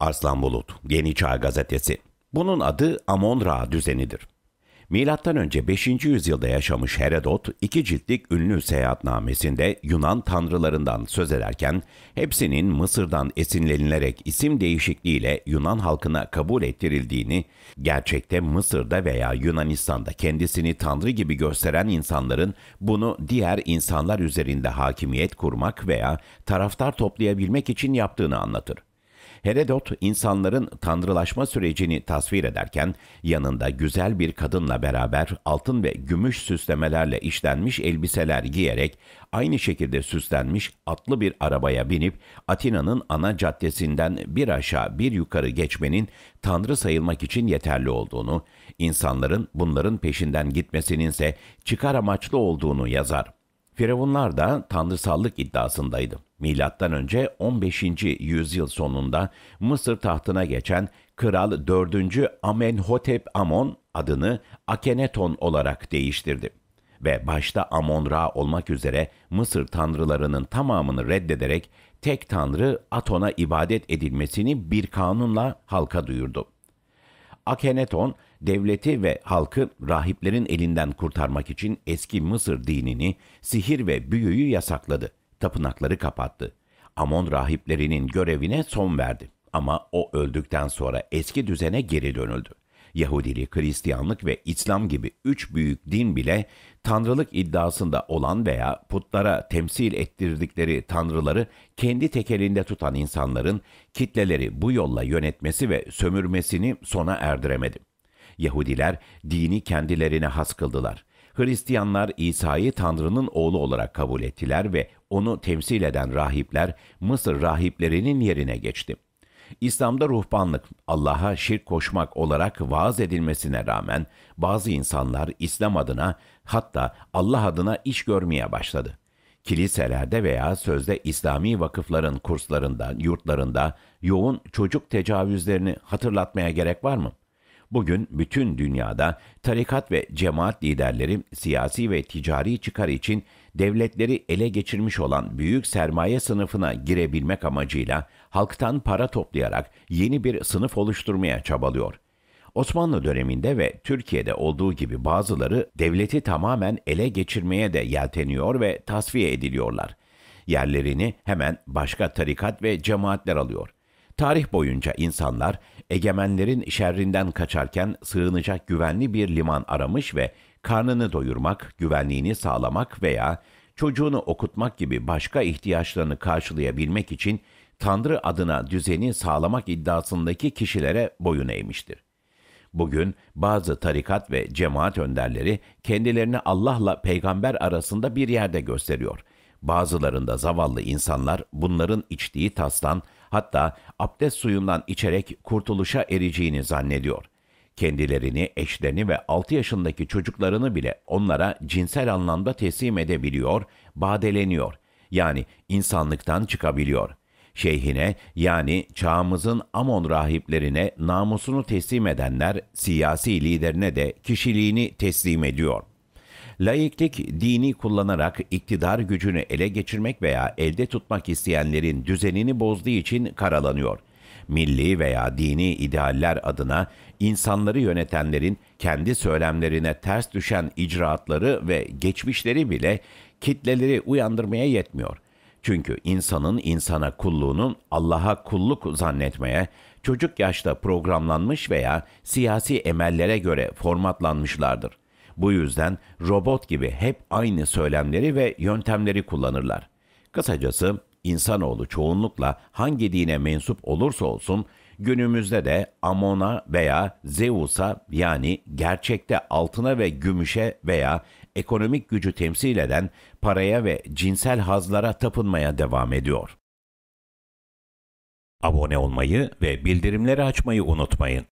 Arslan Bulut, Yeni Çağ Gazetesi. Bunun adı Amon-Ra düzenidir. Milattan önce 5. yüzyılda yaşamış Herodot, iki ciltlik ünlü seyahatnamesinde Yunan tanrılarından söz ederken, hepsinin Mısır'dan esinlenilerek isim değişikliğiyle Yunan halkına kabul ettirildiğini, gerçekte Mısır'da veya Yunanistan'da kendisini tanrı gibi gösteren insanların bunu diğer insanlar üzerinde hakimiyet kurmak veya taraftar toplayabilmek için yaptığını anlatır. Herodot insanların tanrılaşma sürecini tasvir ederken yanında güzel bir kadınla beraber altın ve gümüş süslemelerle işlenmiş elbiseler giyerek aynı şekilde süslenmiş atlı bir arabaya binip Atina'nın ana caddesinden bir aşağı bir yukarı geçmenin tanrı sayılmak için yeterli olduğunu, insanların bunların peşinden gitmesinin ise çıkar amaçlı olduğunu yazar. Firavunlar da tanrısallık iddiasındaydı. Milattan önce 15. yüzyıl sonunda Mısır tahtına geçen Kral 4. Amenhotep Amon adını Akeneton olarak değiştirdi ve başta Amon-Ra olmak üzere Mısır tanrılarının tamamını reddederek tek tanrı Aton'a ibadet edilmesini bir kanunla halka duyurdu. Akeneton devleti ve halkı rahiplerin elinden kurtarmak için eski Mısır dinini, sihir ve büyüyü yasakladı. Tapınakları kapattı. Amon rahiplerinin görevine son verdi. Ama o öldükten sonra eski düzene geri dönüldü. Yahudili, Hristiyanlık ve İslam gibi üç büyük din bile tanrılık iddiasında olan veya putlara temsil ettirdikleri tanrıları kendi tekelinde tutan insanların kitleleri bu yolla yönetmesi ve sömürmesini sona erdiremedi. Yahudiler dini kendilerine has kıldılar. Hristiyanlar İsa'yı Tanrı'nın oğlu olarak kabul ettiler ve onu temsil eden rahipler Mısır rahiplerinin yerine geçti. İslam'da ruhbanlık, Allah'a şirk koşmak olarak vaaz edilmesine rağmen bazı insanlar İslam adına hatta Allah adına iş görmeye başladı. Kiliselerde veya sözde İslami vakıfların kurslarında, yurtlarında yoğun çocuk tecavüzlerini hatırlatmaya gerek var mı? Bugün bütün dünyada tarikat ve cemaat liderleri siyasi ve ticari çıkar için devletleri ele geçirmiş olan büyük sermaye sınıfına girebilmek amacıyla halktan para toplayarak yeni bir sınıf oluşturmaya çabalıyor. Osmanlı döneminde ve Türkiye'de olduğu gibi bazıları devleti tamamen ele geçirmeye de yelteniyor ve tasfiye ediliyorlar. Yerlerini hemen başka tarikat ve cemaatler alıyor. Tarih boyunca insanlar egemenlerin şerrinden kaçarken sığınacak güvenli bir liman aramış ve karnını doyurmak, güvenliğini sağlamak veya çocuğunu okutmak gibi başka ihtiyaçlarını karşılayabilmek için Tanrı adına düzeni sağlamak iddiasındaki kişilere boyun eğmiştir. Bugün bazı tarikat ve cemaat önderleri kendilerini Allah'la peygamber arasında bir yerde gösteriyor. Bazılarında zavallı insanlar bunların içtiği tastan Hatta abdest suyundan içerek kurtuluşa ereceğini zannediyor. Kendilerini, eşlerini ve 6 yaşındaki çocuklarını bile onlara cinsel anlamda teslim edebiliyor, badeleniyor. Yani insanlıktan çıkabiliyor. Şeyhine yani çağımızın Amon rahiplerine namusunu teslim edenler siyasi liderine de kişiliğini teslim ediyor.'' Laiklik dini kullanarak iktidar gücünü ele geçirmek veya elde tutmak isteyenlerin düzenini bozduğu için karalanıyor. Milli veya dini idealler adına insanları yönetenlerin kendi söylemlerine ters düşen icraatları ve geçmişleri bile kitleleri uyandırmaya yetmiyor. Çünkü insanın insana kulluğunun Allah'a kulluk zannetmeye, çocuk yaşta programlanmış veya siyasi emellere göre formatlanmışlardır. Bu yüzden robot gibi hep aynı söylemleri ve yöntemleri kullanırlar. Kısacası insanoğlu çoğunlukla hangi dine mensup olursa olsun günümüzde de Amon'a veya Zeus'a yani gerçekte altına ve gümüşe veya ekonomik gücü temsil eden paraya ve cinsel hazlara tapınmaya devam ediyor. Abone olmayı ve bildirimleri açmayı unutmayın.